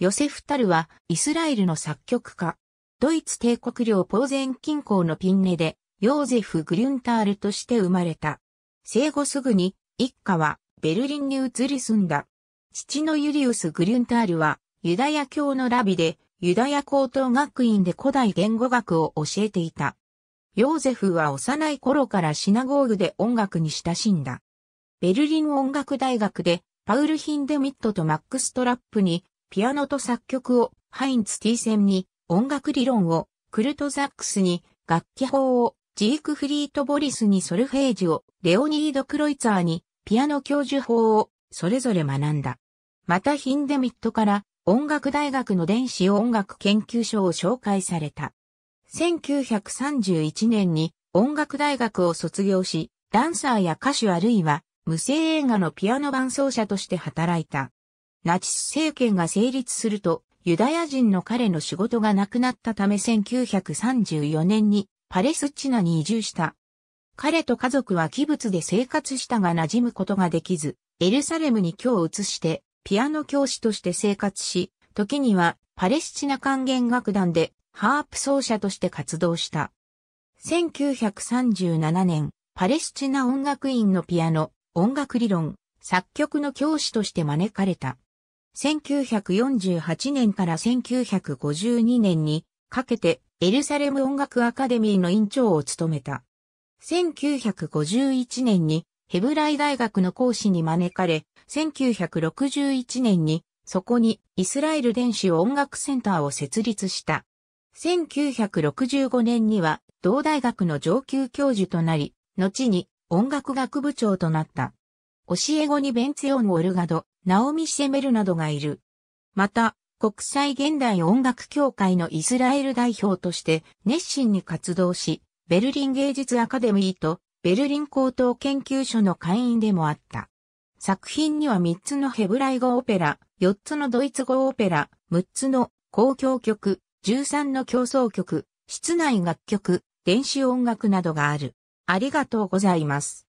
ヨセフ・タルは、イスラエルの作曲家。ドイツ帝国領ポーゼン近郊のピンネで、ヨーゼフ・グリュンタールとして生まれた。生後すぐに、一家は、ベルリンに移り住んだ。父のユリウス・グリュンタールは、ユダヤ教のラビで、ユダヤ高等学院で古代言語学を教えていた。ヨーゼフは幼い頃からシナゴーグで音楽に親しんだ。ベルリン音楽大学で、パウル・ヒンデミットとマックス・トラップにピアノと作曲を、ハインツ・ティーセンに、音楽理論を、クルトザックスに、楽器法を、ジークフリート・ボリスにソルフェージを、レオニード・クロイツァーに、ピアノ教授法を、それぞれ学んだ。またヒンデミットから、音楽大学の電子音楽研究所を紹介された。1931年に音楽大学を卒業し、ダンサーや歌手あるいは無声映画のピアノ伴奏者として働いた。ナチス政権が成立すると、ユダヤ人の彼の仕事がなくなったため1934年にパレスチナに移住した。彼と家族は器物で生活したが馴染むことができず、エルサレムに今日移して、ピアノ教師として生活し、時にはパレスチナ管弦楽団でハープ奏者として活動した。1937年、パレスチナ音楽院のピアノ、音楽理論、作曲の教師として招かれた。1948年から1952年にかけてエルサレム音楽アカデミーの院長を務めた。1951年にヘブライ大学の講師に招かれ、1961年にそこにイスラエル電子音楽センターを設立した。1965年には同大学の上級教授となり、後に音楽学部長となった。教え子にベンツヨン・オルガド、ナオミ・シェメルなどがいる。また、国際現代音楽協会のイスラエル代表として熱心に活動し、ベルリン芸術アカデミーとベルリン高等研究所の会員でもあった。作品には3つのヘブライ語オペラ、4つのドイツ語オペラ、6つの公共曲、13の競争曲、室内楽曲、電子音楽などがある。ありがとうございます。